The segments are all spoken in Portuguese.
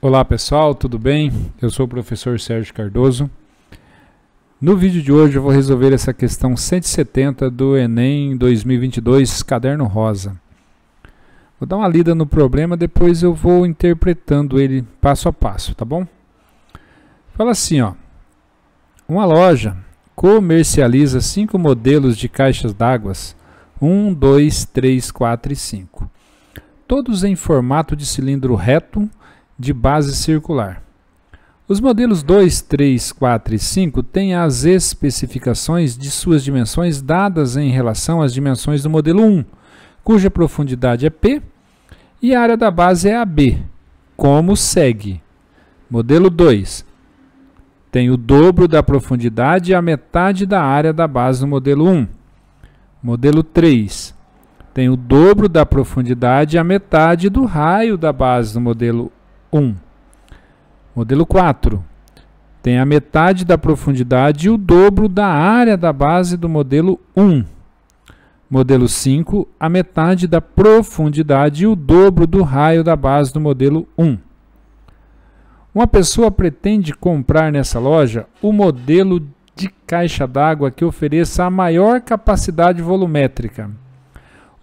Olá pessoal, tudo bem? Eu sou o professor Sérgio Cardoso. No vídeo de hoje eu vou resolver essa questão 170 do Enem 2022, caderno rosa. Vou dar uma lida no problema, depois eu vou interpretando ele passo a passo, tá bom? Fala assim, ó. Uma loja comercializa cinco modelos de caixas d'água, 1, 2, 3, 4 e 5. Todos em formato de cilindro reto de base circular. Os modelos 2, 3, 4 e 5 têm as especificações de suas dimensões dadas em relação às dimensões do modelo 1, cuja profundidade é P e a área da base é AB, como segue. Modelo 2 tem o dobro da profundidade e a metade da área da base no modelo 1. Modelo 3 tem o dobro da profundidade e a metade do raio da base no modelo 1. 1. Modelo 4. Tem a metade da profundidade e o dobro da área da base do modelo 1. Modelo 5, a metade da profundidade e o dobro do raio da base do modelo 1. Uma pessoa pretende comprar nessa loja o modelo de caixa d'água que ofereça a maior capacidade volumétrica.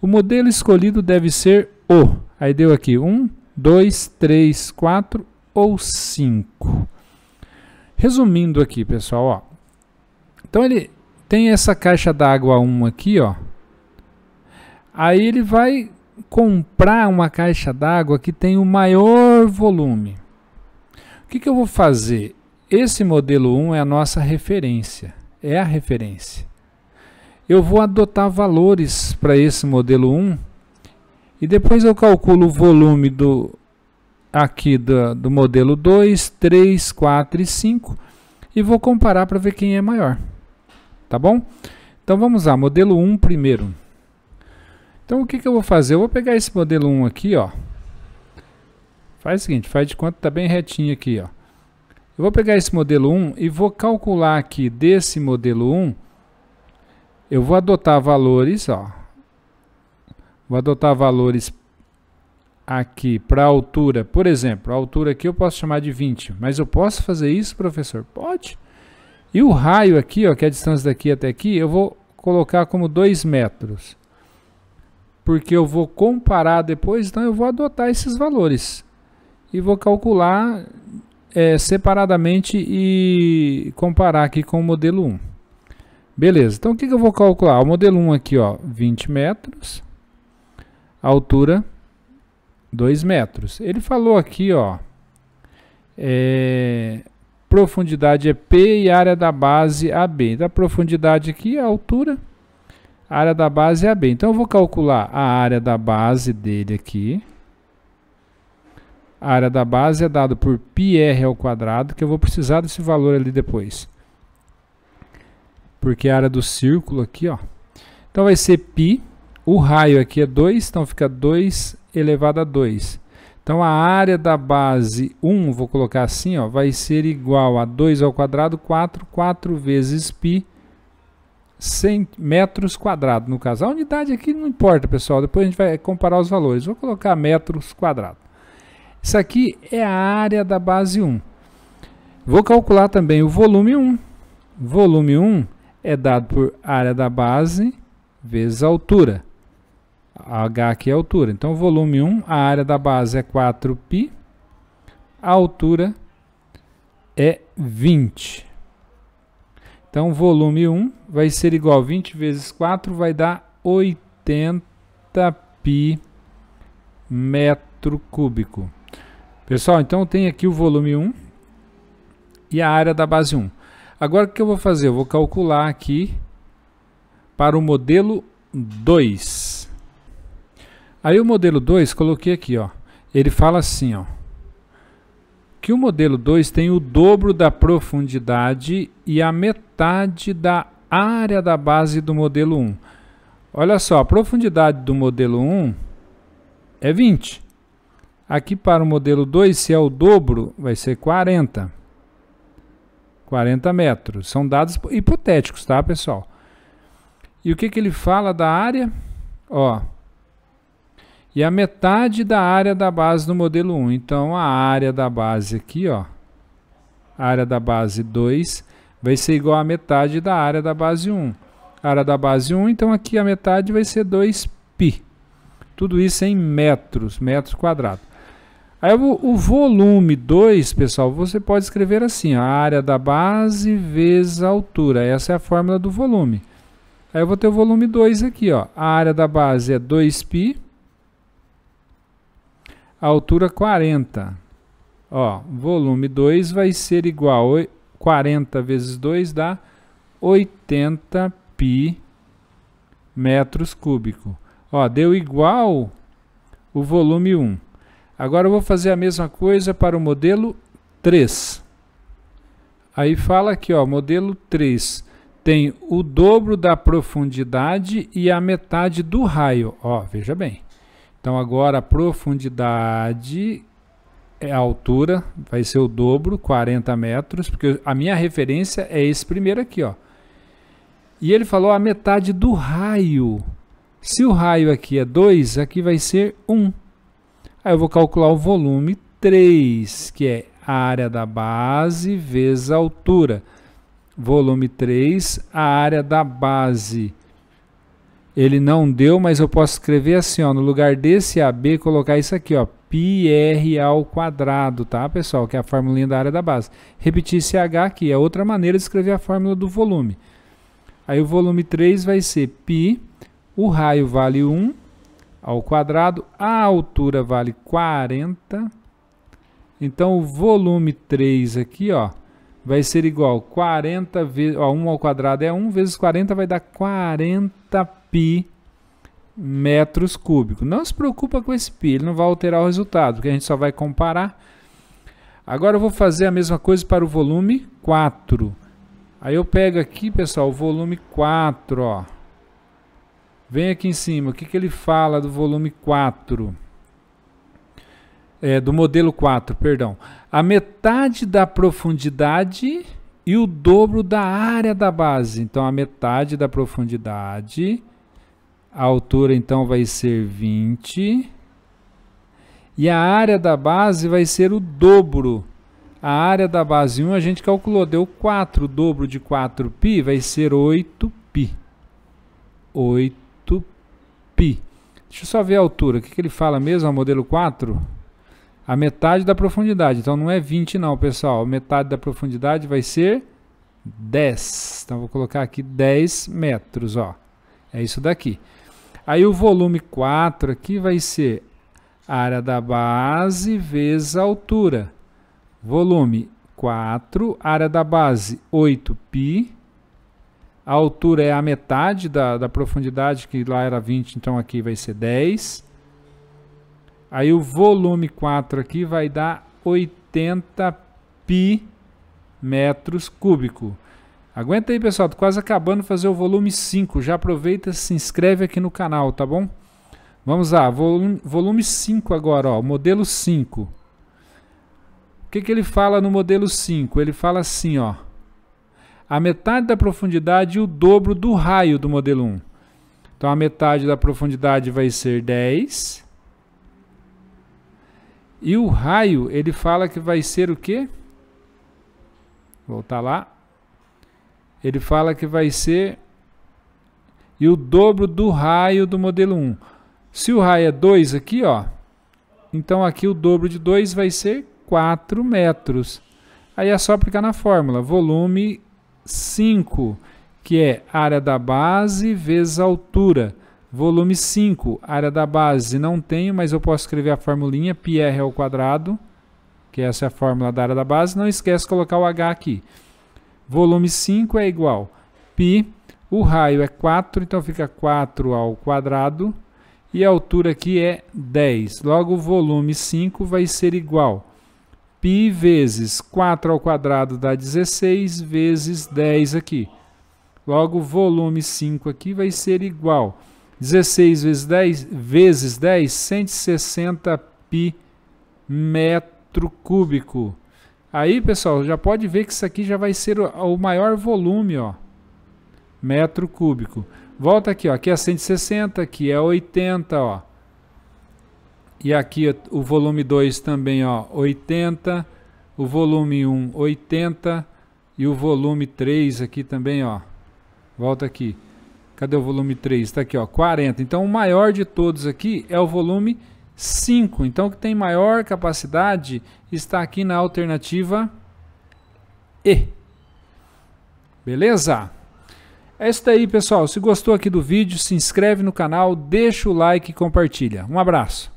O modelo escolhido deve ser o. Aí deu aqui 1, 2, 3, 4 ou 5. Resumindo aqui, pessoal, ó. Então ele tem essa caixa d'água 1 aqui, ó. Aí ele vai comprar uma caixa d'água que tem o maior volume. O que, que eu vou fazer? Esse modelo 1 é a nossa referência, é a referência. Eu vou adotar valores para esse modelo 1 e depois eu calculo o volume do aqui do, do modelo 2, 3, 4 e 5 e vou comparar para ver quem é maior. Tá bom? Então vamos lá, modelo 1 primeiro. Então o que, que eu vou fazer? Eu vou pegar esse modelo 1 aqui, ó. Faz o seguinte, faz de conta que tá bem retinho aqui, ó. Eu vou pegar esse modelo 1 e vou calcular aqui desse modelo 1. Eu vou adotar valores, ó. Vou adotar valores aqui para a altura. Por exemplo, a altura aqui eu posso chamar de 20. Mas eu posso fazer isso, professor? Pode. E o raio aqui, ó, que é a distância daqui até aqui, eu vou colocar como 2 metros. Porque eu vou comparar depois, então eu vou adotar esses valores. E vou calcular é, separadamente e comparar aqui com o modelo 1. Beleza, então o que, que eu vou calcular? O modelo 1 aqui, ó, 20 metros altura 2 metros. Ele falou aqui, ó, é, profundidade é P e área da base AB. Então, a profundidade aqui é a altura, a área da base é AB. Então, eu vou calcular a área da base dele aqui. A área da base é dado por πr ao quadrado, que eu vou precisar desse valor ali depois. Porque a área do círculo aqui, ó. Então, vai ser π o raio aqui é 2, então fica 2 elevado a 2. Então a área da base 1, vou colocar assim, ó, vai ser igual a 2 ao quadrado, 4, 4 vezes π, metros quadrados no caso. A unidade aqui não importa, pessoal, depois a gente vai comparar os valores. Vou colocar metros quadrados. Isso aqui é a área da base 1. Vou calcular também o volume 1. Volume 1 é dado por área da base vezes altura. H aqui é a altura. Então, volume 1, a área da base é 4π, a altura é 20. Então, volume 1 vai ser igual a 20 vezes 4, vai dar 80π metro cúbico. Pessoal, então tem aqui o volume 1 e a área da base 1. Agora o que eu vou fazer? Eu vou calcular aqui para o modelo 2. Aí o modelo 2, coloquei aqui, ó. Ele fala assim, ó. Que o modelo 2 tem o dobro da profundidade e a metade da área da base do modelo 1. Um. Olha só, a profundidade do modelo 1 um é 20. Aqui para o modelo 2, se é o dobro, vai ser 40. 40 metros. São dados hipotéticos, tá, pessoal? E o que, que ele fala da área? Ó, e a metade da área da base do modelo 1. Então, a área da base aqui, ó, área da base 2 vai ser igual a metade da área da base 1. área da base 1, então aqui a metade vai ser 2π. Tudo isso em metros, metros quadrados. Aí o, o volume 2, pessoal, você pode escrever assim, a área da base vezes a altura. Essa é a fórmula do volume. Aí eu vou ter o volume 2 aqui, ó. A área da base é 2π altura 40. Ó, volume 2 vai ser igual a 40 vezes 2 dá 80 pi metros cúbicos. Ó, deu igual o volume 1. Agora eu vou fazer a mesma coisa para o modelo 3. Aí fala aqui, ó, modelo 3 tem o dobro da profundidade e a metade do raio. Ó, veja bem. Então agora a profundidade é a altura, vai ser o dobro, 40 metros, porque a minha referência é esse primeiro aqui, ó. E ele falou a metade do raio. Se o raio aqui é 2, aqui vai ser 1. Um. Aí eu vou calcular o volume 3, que é a área da base vezes a altura. Volume 3, a área da base ele não deu, mas eu posso escrever assim, ó, no lugar desse AB, colocar isso aqui, ó, πr ao quadrado, tá, pessoal? Que é a formulinha da área da base. Repetir esse H aqui, é outra maneira de escrever a fórmula do volume. Aí o volume 3 vai ser π, o raio vale 1 ao quadrado, a altura vale 40. Então o volume 3 aqui, ó, vai ser igual 40 vezes, ó, 1 ao quadrado é 1 vezes 40 vai dar 40 pi metros cúbicos. Não se preocupa com esse pi, ele não vai alterar o resultado, porque a gente só vai comparar. Agora eu vou fazer a mesma coisa para o volume 4. Aí eu pego aqui, pessoal, o volume 4, ó. Vem aqui em cima, o que, que ele fala do volume 4? é, do modelo 4, perdão, a metade da profundidade e o dobro da área da base. Então, a metade da profundidade, a altura então vai ser 20, e a área da base vai ser o dobro. A área da base 1 a gente calculou, deu 4, o dobro de 4π vai ser 8π. 8π. Deixa eu só ver a altura, o que, que ele fala mesmo, o modelo 4? a metade da profundidade. Então não é 20 não, pessoal. metade da profundidade vai ser 10. Então vou colocar aqui 10 metros, ó. É isso daqui. Aí o volume 4 aqui vai ser a área da base vezes a altura. Volume 4, área da base 8π. A altura é a metade da, da profundidade, que lá era 20, então aqui vai ser 10. Aí o volume 4 aqui vai dar 80 pi metros cúbico. Aguenta aí, pessoal, tô quase acabando de fazer o volume 5. Já aproveita e se inscreve aqui no canal, tá bom? Vamos lá, volume, volume 5 agora, ó, modelo 5. O que, que ele fala no modelo 5? Ele fala assim, ó. A metade da profundidade e o dobro do raio do modelo 1. Então a metade da profundidade vai ser 10 e o raio, ele fala que vai ser o quê? Voltar lá. Ele fala que vai ser e o dobro do raio do modelo 1. Se o raio é 2 aqui, ó, então aqui o dobro de 2 vai ser 4 metros. Aí é só aplicar na fórmula, volume 5, que é área da base vezes altura. Volume 5, área da base, não tenho, mas eu posso escrever a formulinha πr ao quadrado, que essa é a fórmula da área da base. Não esquece de colocar o h aqui. Volume 5 é igual π, o raio é 4, então fica 4 ao quadrado, e a altura aqui é 10. Logo, o volume 5 vai ser igual π vezes 4 ao quadrado dá 16, vezes 10 aqui. Logo, o volume 5 aqui vai ser igual 16 vezes 10, vezes 10, 160 pi metro cúbico. Aí, pessoal, já pode ver que isso aqui já vai ser o, maior volume, ó. Metro cúbico. Volta aqui, ó. Aqui é 160, aqui é 80, ó. E aqui o volume 2 também, ó, 80. O volume 1, 80. E o volume 3 aqui também, ó. Volta aqui, Cadê o volume 3? Está aqui, ó, 40. Então, o maior de todos aqui é o volume 5. Então, o que tem maior capacidade está aqui na alternativa E. Beleza? É isso aí, pessoal. Se gostou aqui do vídeo, se inscreve no canal, deixa o like e compartilha. Um abraço.